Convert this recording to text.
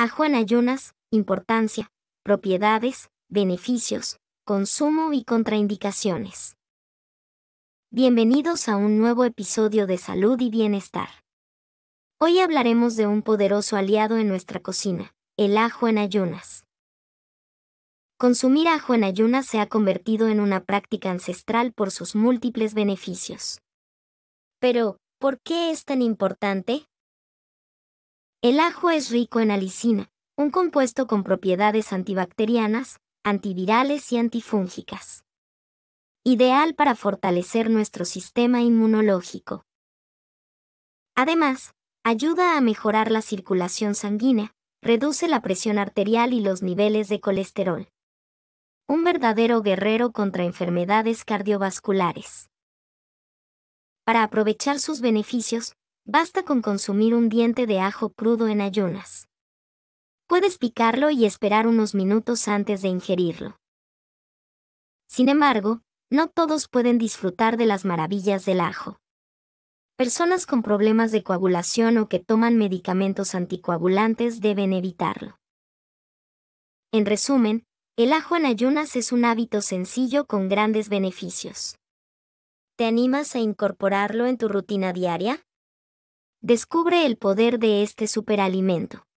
Ajo en Ayunas, importancia, propiedades, beneficios, consumo y contraindicaciones. Bienvenidos a un nuevo episodio de Salud y Bienestar. Hoy hablaremos de un poderoso aliado en nuestra cocina, el ajo en ayunas. Consumir ajo en ayunas se ha convertido en una práctica ancestral por sus múltiples beneficios. Pero, ¿por qué es tan importante? El ajo es rico en alicina, un compuesto con propiedades antibacterianas, antivirales y antifúngicas. Ideal para fortalecer nuestro sistema inmunológico. Además, ayuda a mejorar la circulación sanguínea, reduce la presión arterial y los niveles de colesterol. Un verdadero guerrero contra enfermedades cardiovasculares. Para aprovechar sus beneficios, basta con consumir un diente de ajo crudo en ayunas. Puedes picarlo y esperar unos minutos antes de ingerirlo. Sin embargo, no todos pueden disfrutar de las maravillas del ajo. Personas con problemas de coagulación o que toman medicamentos anticoagulantes deben evitarlo. En resumen, el ajo en ayunas es un hábito sencillo con grandes beneficios. ¿Te animas a incorporarlo en tu rutina diaria? Descubre el poder de este superalimento.